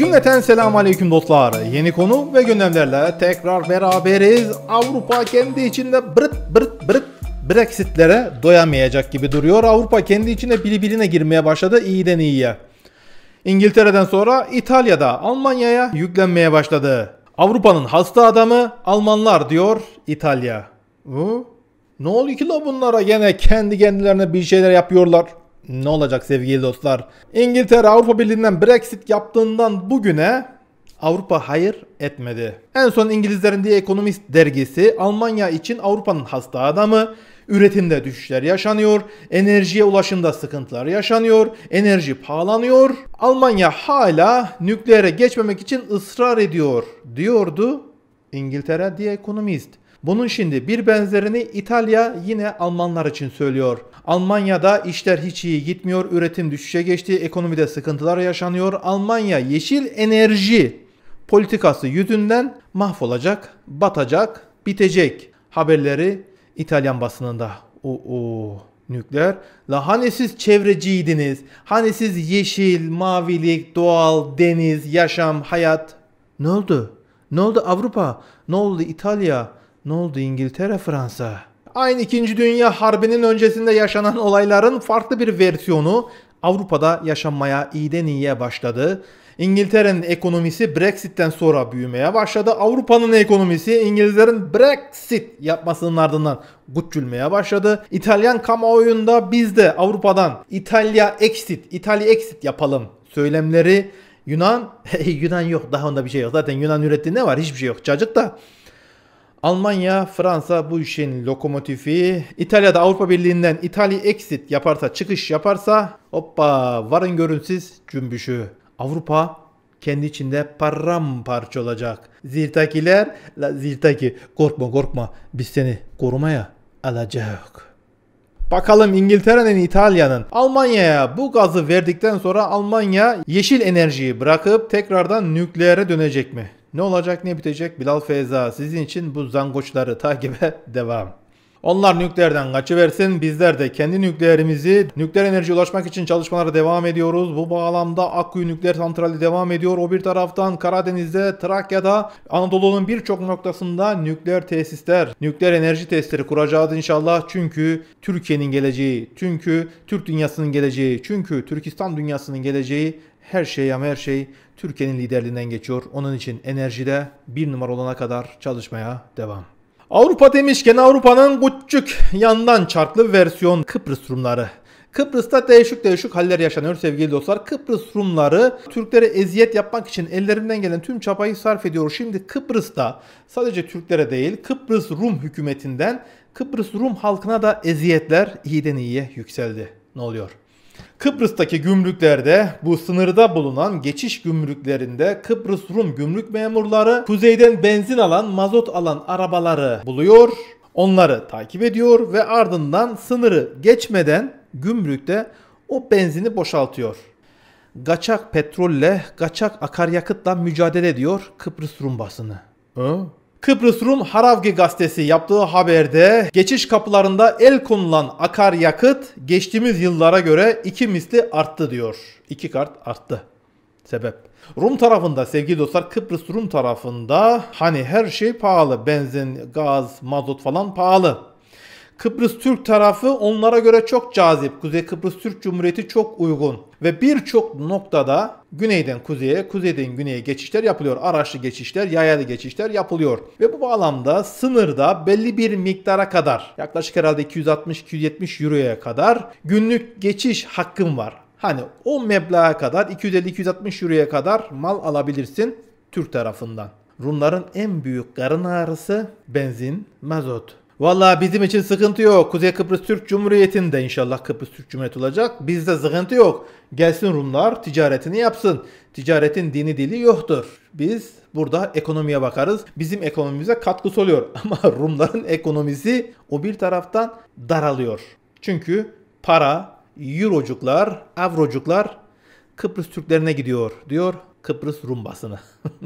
Cümleten selamun aleyküm dostlar. Yeni konu ve gündemlerle tekrar beraberiz. Avrupa kendi içinde bırt bırt bırt Brexitlere doyamayacak gibi duruyor. Avrupa kendi içinde birbirine girmeye başladı iyiden iyiye. İngiltere'den sonra İtalya'da Almanya'ya yüklenmeye başladı. Avrupa'nın hasta adamı Almanlar diyor İtalya. Hı? Ne oluyor ki la bunlara gene kendi kendilerine bir şeyler yapıyorlar. Ne olacak sevgili dostlar? İngiltere Avrupa Birliği'nden Brexit yaptığından bugüne Avrupa hayır etmedi. En son İngilizlerin diye Ekonomist dergisi Almanya için Avrupa'nın hasta adamı üretimde düşüşler yaşanıyor, enerjiye ulaşımda sıkıntılar yaşanıyor, enerji pahalanıyor. Almanya hala nükleere geçmemek için ısrar ediyor diyordu İngiltere diye Ekonomist. Bunun şimdi bir benzerini İtalya yine Almanlar için söylüyor. Almanya'da işler hiç iyi gitmiyor, üretim düşüşe geçti, ekonomide sıkıntılar yaşanıyor. Almanya yeşil enerji politikası yüzünden mahvolacak, batacak, bitecek haberleri İtalyan basınında. Oo, nükleer. La hani siz çevreciydiniz? Hani siz yeşil, mavilik, doğal, deniz, yaşam, hayat? Ne oldu? Ne oldu Avrupa? Ne oldu İtalya? Ne oldu İngiltere Fransa? Aynı 2. Dünya Harbi'nin öncesinde yaşanan olayların farklı bir versiyonu Avrupa'da yaşanmaya iyiden iyiye başladı. İngiltere'nin ekonomisi Brexit'ten sonra büyümeye başladı. Avrupa'nın ekonomisi İngilizlerin Brexit yapmasının ardından güçülmeye başladı. İtalyan kamuoyunda biz de Avrupa'dan İtalya exit, İtalya exit yapalım söylemleri Yunan, Yunan yok daha onda bir şey yok. Zaten Yunan ürettiği ne var? Hiçbir şey yok. Cacık da Almanya, Fransa bu işin lokomotifi. İtalya'da Avrupa Birliği'nden İtalya exit yaparsa, çıkış yaparsa hoppa varın görünsiz cümbüşü. Avrupa kendi içinde paramparça olacak. Zirtakiler, la zirtaki korkma korkma biz seni korumaya alacak. Bakalım İngiltere'nin İtalya'nın Almanya'ya bu gazı verdikten sonra Almanya yeşil enerjiyi bırakıp tekrardan nükleere dönecek mi? Ne olacak ne bitecek Bilal Feyza sizin için bu zangoçları takibe devam. Onlar nükleerden kaçıversin. Bizler de kendi nükleerimizi nükleer enerji ulaşmak için çalışmalara devam ediyoruz. Bu bağlamda Akkuyu nükleer santrali devam ediyor. O bir taraftan Karadeniz'de, Trakya'da, Anadolu'nun birçok noktasında nükleer tesisler, nükleer enerji tesisleri kuracağız inşallah. Çünkü Türkiye'nin geleceği, çünkü Türk dünyasının geleceği, çünkü Türkistan dünyasının geleceği her şey ama her şey Türkiye'nin liderliğinden geçiyor. Onun için enerjide bir numara olana kadar çalışmaya devam. Avrupa demişken Avrupa'nın küçük yandan çarklı versiyon Kıbrıs Rumları. Kıbrıs'ta değişik değişik haller yaşanıyor sevgili dostlar. Kıbrıs Rumları Türklere eziyet yapmak için ellerinden gelen tüm çabayı sarf ediyor. Şimdi Kıbrıs'ta sadece Türklere değil Kıbrıs Rum hükümetinden Kıbrıs Rum halkına da eziyetler iyiden iyiye yükseldi. Ne oluyor? Kıbrıs'taki gümrüklerde bu sınırda bulunan geçiş gümrüklerinde Kıbrıs Rum gümrük memurları kuzeyden benzin alan, mazot alan arabaları buluyor, onları takip ediyor ve ardından sınırı geçmeden gümrükte o benzini boşaltıyor. Kaçak petrolle, kaçak akaryakıtla mücadele ediyor Kıbrıs Rum basını. Ha? Kıbrıs Rum Haravgi gazetesi yaptığı haberde geçiş kapılarında el konulan akaryakıt geçtiğimiz yıllara göre iki misli arttı diyor. İki kart arttı. Sebep. Rum tarafında sevgili dostlar Kıbrıs Rum tarafında hani her şey pahalı. Benzin, gaz, mazot falan pahalı. Kıbrıs Türk tarafı onlara göre çok cazip. Kuzey Kıbrıs Türk Cumhuriyeti çok uygun ve birçok noktada güneyden kuzeye, kuzeyden güneye geçişler yapılıyor. Araçlı geçişler, yayalı geçişler yapılıyor. Ve bu bağlamda sınırda belli bir miktara kadar, yaklaşık herhalde 260-270 euroya kadar günlük geçiş hakkım var. Hani o meblağa kadar 250-260 euroya kadar mal alabilirsin Türk tarafından. Rumların en büyük karın ağrısı benzin, mazot. Valla bizim için sıkıntı yok. Kuzey Kıbrıs Türk Cumhuriyeti'nde inşallah Kıbrıs Türk Cumhuriyeti olacak. Bizde sıkıntı yok. Gelsin Rumlar ticaretini yapsın. Ticaretin dini dili yoktur. Biz burada ekonomiye bakarız. Bizim ekonomimize katkısı oluyor. Ama Rumların ekonomisi o bir taraftan daralıyor. Çünkü para, eurocuklar, avrocuklar Kıbrıs Türklerine gidiyor diyor Kıbrıs Rum basını.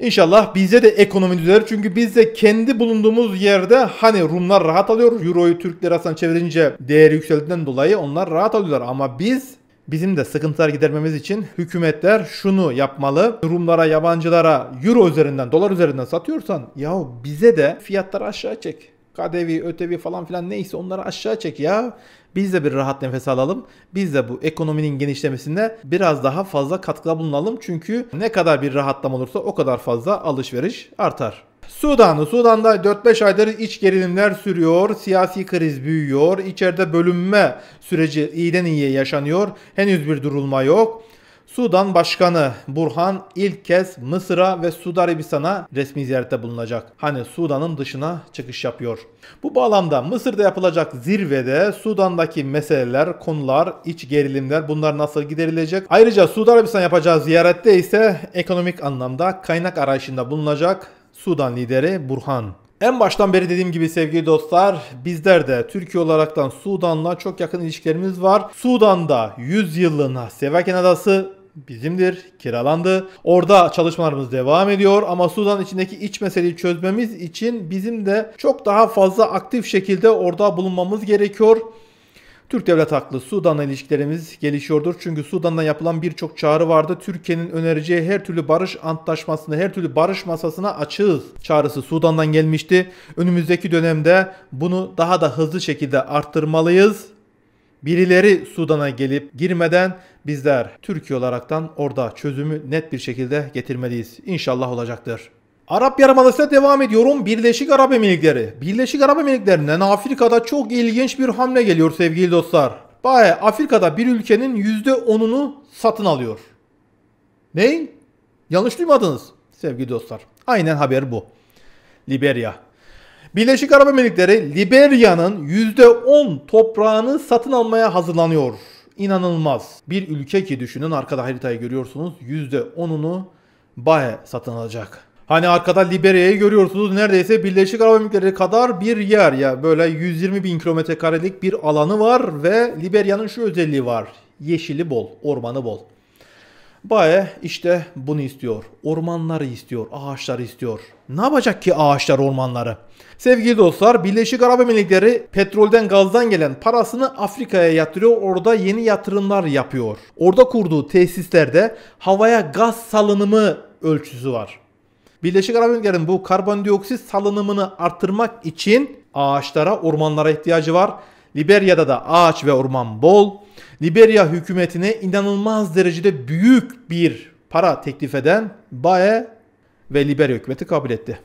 İnşallah bize de ekonomi düzelir. Çünkü biz de kendi bulunduğumuz yerde hani Rumlar rahat alıyor. Euro'yu Türk lirasına çevirince değeri yükseldiğinden dolayı onlar rahat alıyorlar. Ama biz bizim de sıkıntılar gidermemiz için hükümetler şunu yapmalı. Rumlara, yabancılara euro üzerinden, dolar üzerinden satıyorsan yahu bize de fiyatları aşağı çek. KDV, ÖTV falan filan neyse onları aşağı çek ya. Biz de bir rahat nefes alalım. Biz de bu ekonominin genişlemesinde biraz daha fazla katkıda bulunalım. Çünkü ne kadar bir rahatlama olursa o kadar fazla alışveriş artar. Sudan'ı Sudan'da 4-5 aydır iç gerilimler sürüyor, siyasi kriz büyüyor, içeride bölünme süreci iyiden iyiye yaşanıyor, henüz bir durulma yok. Sudan Başkanı Burhan ilk kez Mısır'a ve Suudi Arabistan'a resmi ziyarette bulunacak. Hani Sudan'ın dışına çıkış yapıyor. Bu bağlamda Mısır'da yapılacak zirvede Sudan'daki meseleler, konular, iç gerilimler bunlar nasıl giderilecek? Ayrıca Suudi Arabistan yapacağı ziyarette ise ekonomik anlamda kaynak arayışında bulunacak Sudan lideri Burhan. En baştan beri dediğim gibi sevgili dostlar bizler de Türkiye olaraktan Sudan'la çok yakın ilişkilerimiz var. Sudan'da 100 yıllığına Sevaken Adası bizimdir, kiralandı. Orada çalışmalarımız devam ediyor ama Sudan içindeki iç meseleyi çözmemiz için bizim de çok daha fazla aktif şekilde orada bulunmamız gerekiyor. Türk devlet haklı Sudan'la ilişkilerimiz gelişiyordur. Çünkü Sudan'dan yapılan birçok çağrı vardı. Türkiye'nin önereceği her türlü barış antlaşmasına, her türlü barış masasına açığız çağrısı Sudan'dan gelmişti. Önümüzdeki dönemde bunu daha da hızlı şekilde arttırmalıyız birileri Sudan'a gelip girmeden bizler Türkiye olaraktan orada çözümü net bir şekilde getirmeliyiz. İnşallah olacaktır. Arap Yarımadası'na devam ediyorum. Birleşik Arap Emirlikleri. Birleşik Arap Emirlikleri'nden Afrika'da çok ilginç bir hamle geliyor sevgili dostlar. Baye Afrika'da bir ülkenin %10'unu satın alıyor. Ney? Yanlış duymadınız sevgili dostlar. Aynen haber bu. Liberya. Birleşik Arap Emirlikleri Liberya'nın %10 toprağını satın almaya hazırlanıyor. İnanılmaz. Bir ülke ki düşünün arkada haritayı görüyorsunuz %10'unu BAE satın alacak. Hani arkada Liberya'yı görüyorsunuz neredeyse Birleşik Arap Emirlikleri kadar bir yer ya böyle 120 bin kilometre karelik bir alanı var ve Liberya'nın şu özelliği var. Yeşili bol, ormanı bol. Bae işte bunu istiyor. Ormanları istiyor, ağaçları istiyor. Ne yapacak ki ağaçlar ormanları? Sevgili dostlar, Birleşik Arap Emirlikleri petrolden gazdan gelen parasını Afrika'ya yatırıyor. Orada yeni yatırımlar yapıyor. Orada kurduğu tesislerde havaya gaz salınımı ölçüsü var. Birleşik Arap Emirlikleri'nin bu karbondioksit salınımını artırmak için ağaçlara, ormanlara ihtiyacı var. Liberya'da da ağaç ve orman bol. Liberya hükümetine inanılmaz derecede büyük bir para teklif eden Bae ve Liberya hükümeti kabul etti.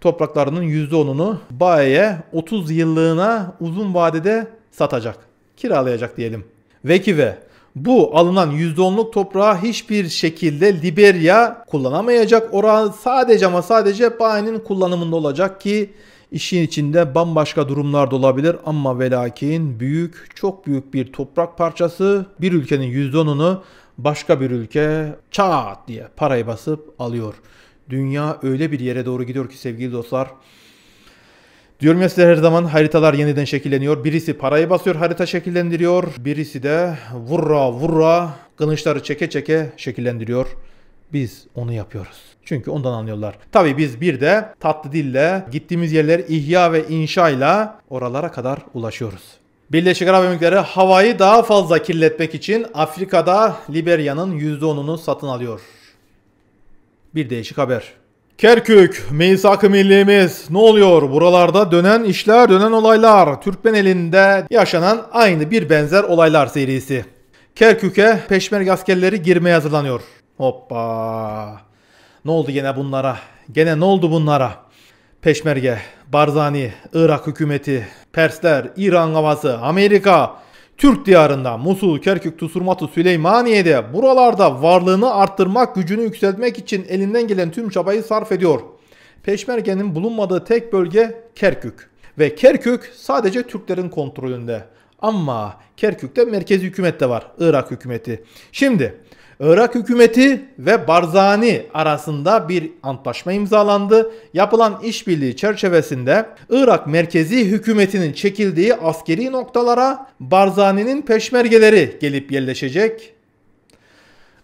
Topraklarının %10'unu Bae'ye 30 yıllığına uzun vadede satacak, kiralayacak diyelim. Vekive bu alınan %10'luk toprağı hiçbir şekilde Liberya kullanamayacak. Oran sadece ama sadece Bae'nin kullanımında olacak ki İşin içinde bambaşka durumlar da olabilir ama velakin büyük, çok büyük bir toprak parçası bir ülkenin %10'unu başka bir ülke çat diye parayı basıp alıyor. Dünya öyle bir yere doğru gidiyor ki sevgili dostlar. Diyorum ya size her zaman haritalar yeniden şekilleniyor. Birisi parayı basıyor, harita şekillendiriyor. Birisi de vurra vurra kılıçları çeke çeke şekillendiriyor. Biz onu yapıyoruz. Çünkü ondan anlıyorlar. Tabi biz bir de tatlı dille gittiğimiz yerler ihya ve inşayla oralara kadar ulaşıyoruz. Birleşik Arap Emirlikleri havayı daha fazla kirletmek için Afrika'da Liberya'nın %10'unu satın alıyor. Bir değişik haber. Kerkük, misak-ı Ne oluyor? Buralarda dönen işler, dönen olaylar. Türkmen elinde yaşanan aynı bir benzer olaylar serisi. Kerkük'e peşmerge askerleri girmeye hazırlanıyor. Hoppa. Ne oldu yine bunlara? Gene ne oldu bunlara? Peşmerge, Barzani, Irak hükümeti, Persler, İran havası, Amerika, Türk diyarında Musul, Kerkük, Tusurmatu, Süleymaniye'de buralarda varlığını arttırmak, gücünü yükseltmek için elinden gelen tüm çabayı sarf ediyor. Peşmergenin bulunmadığı tek bölge Kerkük ve Kerkük sadece Türklerin kontrolünde. Ama Kerkük'te merkezi hükümet de var, Irak hükümeti. Şimdi Irak hükümeti ve Barzani arasında bir antlaşma imzalandı. Yapılan işbirliği çerçevesinde Irak merkezi hükümetinin çekildiği askeri noktalara Barzani'nin peşmergeleri gelip yerleşecek.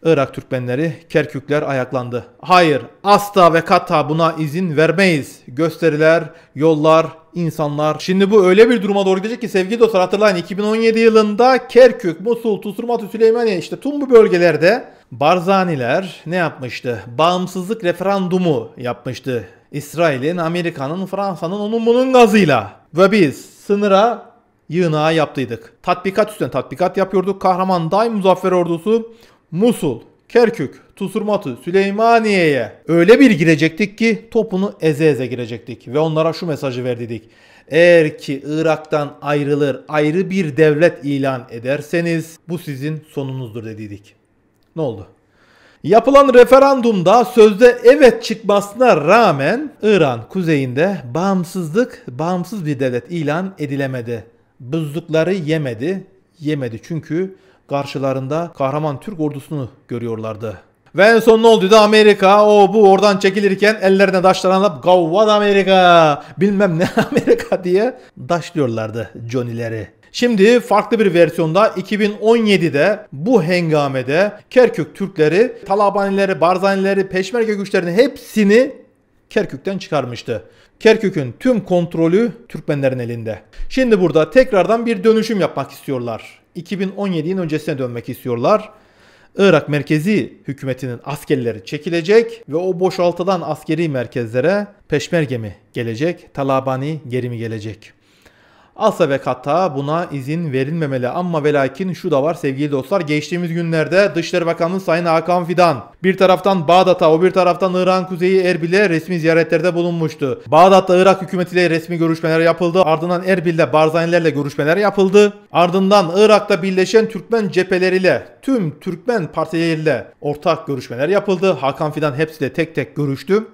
Irak Türkmenleri, Kerkükler ayaklandı. Hayır, asla ve kata buna izin vermeyiz. Gösteriler, yollar, insanlar. Şimdi bu öyle bir duruma doğru gidecek ki sevgili dostlar hatırlayın 2017 yılında Kerkük, Musul, Tusurmatı, Süleymaniye işte tüm bu bölgelerde Barzaniler ne yapmıştı? Bağımsızlık referandumu yapmıştı. İsrail'in, Amerika'nın, Fransa'nın onun bunun gazıyla. Ve biz sınıra yığınağı yaptıydık. Tatbikat üstüne tatbikat yapıyorduk. Kahraman daim muzaffer ordusu Musul, Kerkük, Tusurmatı, Süleymaniye'ye öyle bir girecektik ki topunu eze eze girecektik ve onlara şu mesajı verdik. Eğer ki Irak'tan ayrılır, ayrı bir devlet ilan ederseniz bu sizin sonunuzdur dediydik. Ne oldu? Yapılan referandumda sözde evet çıkmasına rağmen İran kuzeyinde bağımsızlık, bağımsız bir devlet ilan edilemedi. Buzlukları yemedi. Yemedi çünkü karşılarında kahraman Türk ordusunu görüyorlardı. Ve en son ne oldu da Amerika o bu oradan çekilirken ellerine taşlar alıp Gavvad Amerika bilmem ne Amerika diye daşlıyorlardı Johnny'leri. Şimdi farklı bir versiyonda 2017'de bu hengamede Kerkük Türkleri, Talabanileri, Barzanileri, Peşmerge güçlerini hepsini Kerkük'ten çıkarmıştı. Kerkük'ün tüm kontrolü Türkmenlerin elinde. Şimdi burada tekrardan bir dönüşüm yapmak istiyorlar. 2017'nin öncesine dönmek istiyorlar. Irak merkezi hükümetinin askerleri çekilecek ve o boşaltılan askeri merkezlere peşmerge mi gelecek, Talabani geri mi gelecek? Asla ve kata buna izin verilmemeli ama velakin şu da var sevgili dostlar. Geçtiğimiz günlerde Dışişleri Bakanı Sayın Hakan Fidan bir taraftan Bağdat'a o bir taraftan Irak'ın kuzeyi Erbil'e resmi ziyaretlerde bulunmuştu. Bağdat'ta Irak hükümetiyle resmi görüşmeler yapıldı. Ardından Erbil'de Barzanilerle görüşmeler yapıldı. Ardından Irak'ta birleşen Türkmen cepheleriyle tüm Türkmen partileriyle ortak görüşmeler yapıldı. Hakan Fidan hepsiyle tek tek görüştü.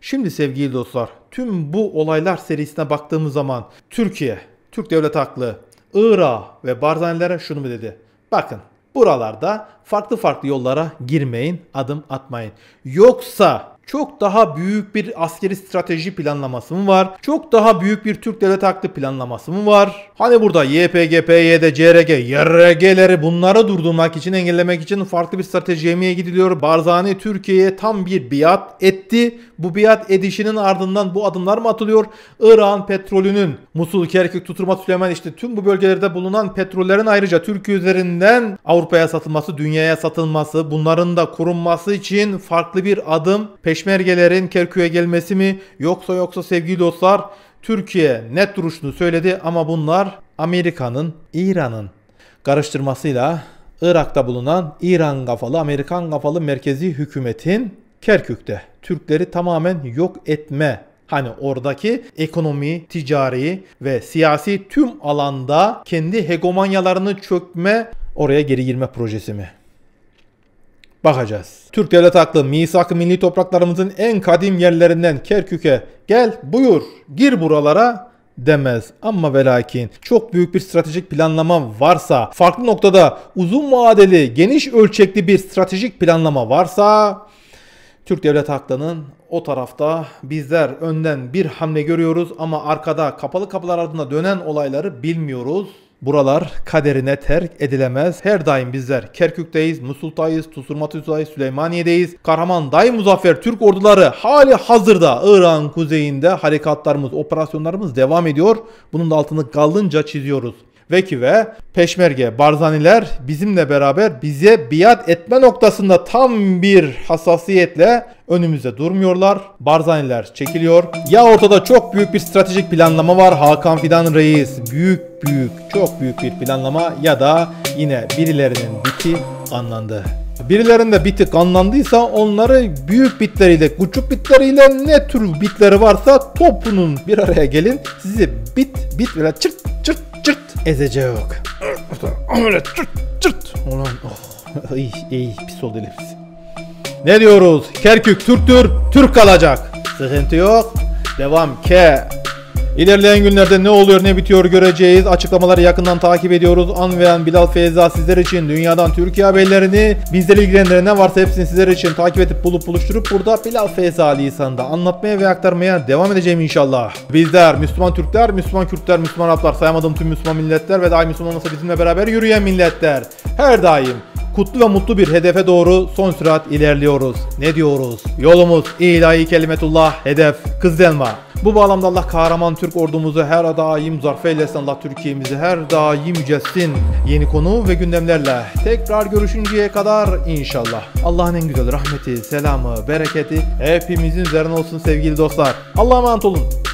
Şimdi sevgili dostlar tüm bu olaylar serisine baktığımız zaman Türkiye Türk Devlet Haklı Irak'a ve Barzanilere şunu mu dedi? Bakın buralarda farklı farklı yollara girmeyin, adım atmayın. Yoksa çok daha büyük bir askeri strateji planlaması mı var? Çok daha büyük bir Türk devlet aklı planlaması mı var? Hani burada YPG, PYD, CRG, YRG'leri bunları durdurmak için, engellemek için farklı bir stratejiye mi gidiliyor? Barzani Türkiye'ye tam bir biat etti. Bu biat edişinin ardından bu adımlar mı atılıyor? İran petrolünün Musul, Kerkük, Tuturmat, Süleyman işte tüm bu bölgelerde bulunan petrollerin ayrıca Türkiye üzerinden Avrupa'ya satılması, dünyaya satılması, bunların da korunması için farklı bir adım peş peşmergelerin Kerkük'e gelmesi mi yoksa yoksa sevgili dostlar Türkiye net duruşunu söyledi ama bunlar Amerika'nın, İran'ın karıştırmasıyla Irak'ta bulunan İran kafalı, Amerikan kafalı merkezi hükümetin Kerkük'te Türkleri tamamen yok etme Hani oradaki ekonomi, ticari ve siyasi tüm alanda kendi hegemonyalarını çökme oraya geri girme projesi mi? bakacağız. Türk Devlet Aklı misak milli topraklarımızın en kadim yerlerinden Kerkük'e gel buyur gir buralara demez. Ama velakin çok büyük bir stratejik planlama varsa, farklı noktada uzun vadeli, geniş ölçekli bir stratejik planlama varsa Türk Devlet Haklı'nın o tarafta bizler önden bir hamle görüyoruz ama arkada kapalı kapılar ardında dönen olayları bilmiyoruz. Buralar kaderine terk edilemez. Her daim bizler Kerkük'teyiz, Musul'tayız, Tusurmatü'deyiz, Süleymaniye'deyiz. Kahraman daim muzaffer Türk orduları hali hazırda İran kuzeyinde harekatlarımız, operasyonlarımız devam ediyor. Bunun da altını kalınca çiziyoruz. Veki ve Peşmerge, Barzaniler bizimle beraber bize biat etme noktasında tam bir hassasiyetle önümüze durmuyorlar. Barzaniler çekiliyor. Ya ortada çok büyük bir stratejik planlama var. Hakan Fidan Reis büyük büyük çok büyük bir planlama ya da yine birilerinin biti anlandı. Birilerinde biti kanlandıysa onları büyük bitleriyle, küçük bitleriyle ne tür bitleri varsa topunun bir araya gelin. Sizi bit bit böyle çırt çırt Ezece yok. Öyle cırt cırt. Ulan oh. iyi iyi pis oldu elimiz. Ne diyoruz? Kerkük Türktür, Türk kalacak. Sıkıntı yok. Devam ke İlerleyen günlerde ne oluyor ne bitiyor göreceğiz. Açıklamaları yakından takip ediyoruz. An ve Bilal Feyza sizler için dünyadan Türkiye haberlerini bizleri ilgilendiren ne varsa hepsini sizler için takip edip bulup buluşturup burada Bilal Feyza lisanında anlatmaya ve aktarmaya devam edeceğim inşallah. Bizler Müslüman Türkler, Müslüman Kürtler, Müslüman Araplar sayamadığım tüm Müslüman milletler ve daim Müslüman olmasa bizimle beraber yürüyen milletler. Her daim kutlu ve mutlu bir hedefe doğru son sürat ilerliyoruz. Ne diyoruz? Yolumuz ilahi kelimetullah hedef kızdelma. Bu bağlamda Allah kahraman Türk ordumuzu her daim zarf eylesin. Allah Türkiye'mizi her daim cessin. Yeni konu ve gündemlerle tekrar görüşünceye kadar inşallah. Allah'ın en güzel rahmeti, selamı, bereketi hepimizin üzerine olsun sevgili dostlar. Allah'a emanet olun.